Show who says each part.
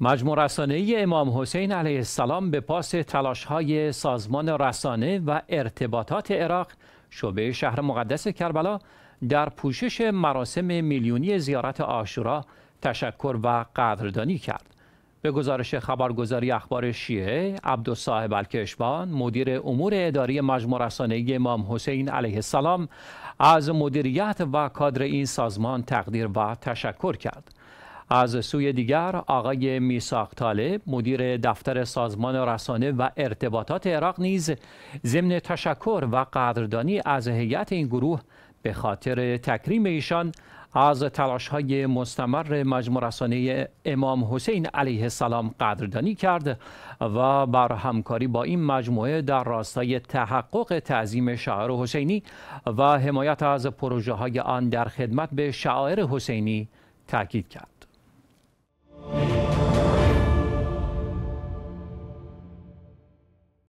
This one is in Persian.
Speaker 1: مجموع رسانه امام حسین علیه السلام به پاس تلاش های سازمان رسانه و ارتباطات عراق شعبه شهر مقدس کربلا در پوشش مراسم میلیونی زیارت آشورا تشکر و قدردانی کرد. به گزارش خبرگزاری اخبار شیعه عبدالصاحب الکشبان مدیر امور اداری مجموع رسانه امام حسین علیه السلام از مدیریت و کادر این سازمان تقدیر و تشکر کرد. از سوی دیگر آقای میساق طالب مدیر دفتر سازمان رسانه و ارتباطات عراق نیز ضمن تشکر و قدردانی از هیئت این گروه به خاطر تکریم ایشان از تلاش های مستمر مجموع رسانه امام حسین علیه السلام قدردانی کرد و بر همکاری با این مجموعه در راستای تحقق تعظیم شاعر حسینی و حمایت از پروژه های آن در خدمت به شاعر حسینی تاکید کرد.